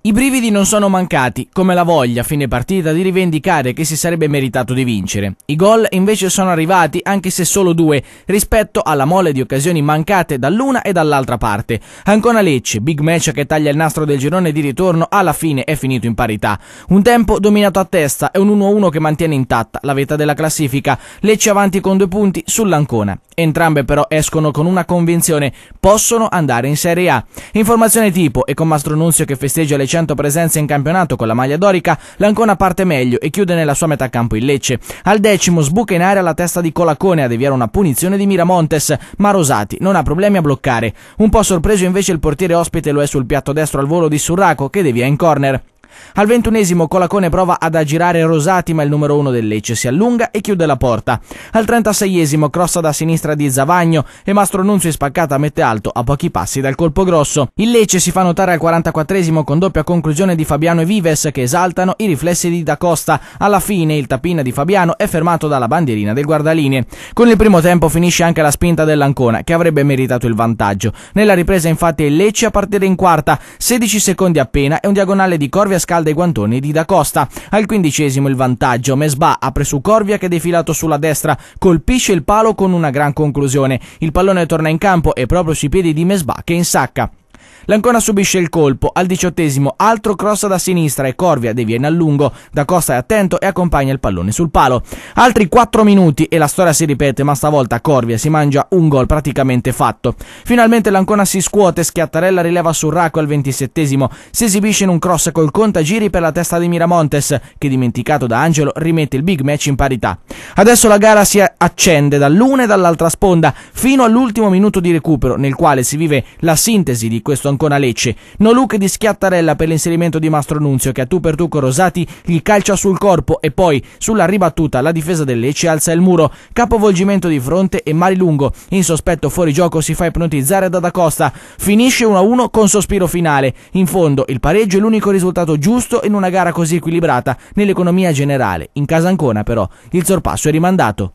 I brividi non sono mancati, come la voglia, a fine partita, di rivendicare che si sarebbe meritato di vincere. I gol invece sono arrivati, anche se solo due, rispetto alla mole di occasioni mancate dall'una e dall'altra parte. Ancona Lecce, big match che taglia il nastro del girone di ritorno, alla fine è finito in parità. Un tempo dominato a testa e un 1-1 che mantiene intatta la vetta della classifica. Lecce avanti con due punti sull'Ancona. Entrambe però escono con una convinzione, possono andare in Serie A. Informazione tipo e con Mastronunzio che festeggia le 200 presenze in campionato con la maglia dorica, l'Ancona parte meglio e chiude nella sua metà campo il Lecce. Al decimo sbuca in aria la testa di Colacone a deviare una punizione di Miramontes, ma Rosati non ha problemi a bloccare. Un po' sorpreso invece il portiere ospite lo è sul piatto destro al volo di Surraco che devia in corner. Al ventunesimo Colacone prova ad aggirare Rosati ma il numero uno del Lecce si allunga e chiude la porta. Al trentaseiesimo crossa da sinistra di Zavagno e Mastro Nunzio Mastronunzio spaccata mette alto a pochi passi dal colpo grosso. Il Lecce si fa notare al quarantaquattresimo con doppia conclusione di Fabiano e Vives che esaltano i riflessi di Da Costa. Alla fine il tapina di Fabiano è fermato dalla bandierina del guardaline. Con il primo tempo finisce anche la spinta dell'Ancona che avrebbe meritato il vantaggio. Nella ripresa infatti è il Lecce a partire in quarta, 16 secondi appena e un diagonale di Corvia scalda i guantoni di Da Costa. Al quindicesimo il vantaggio, Mesba apre su Corvia che è defilato sulla destra colpisce il palo con una gran conclusione. Il pallone torna in campo e proprio sui piedi di Mesba che insacca. L'Ancona subisce il colpo al diciottesimo, altro cross da sinistra e Corvia deviene a lungo, da Costa è attento e accompagna il pallone sul palo. Altri 4 minuti e la storia si ripete, ma stavolta Corvia si mangia un gol praticamente fatto. Finalmente l'Ancona si scuote, Schiattarella rileva sul racco al ventisettesimo, si esibisce in un cross col contagiri per la testa di Miramontes, che dimenticato da Angelo rimette il big match in parità. Adesso la gara si accende dall'una e dall'altra sponda fino all'ultimo minuto di recupero, nel quale si vive la sintesi di questo ancora Lecce. No look di Schiattarella per l'inserimento di Mastro Nunzio che a tu per tu con Rosati gli calcia sul corpo e poi sulla ribattuta la difesa del Lecce alza il muro. Capovolgimento di fronte e Marilungo in sospetto fuori gioco si fa ipnotizzare da Da Costa. Finisce 1-1 con sospiro finale. In fondo il pareggio è l'unico risultato giusto in una gara così equilibrata nell'economia generale. In casa Ancona però il sorpasso è rimandato.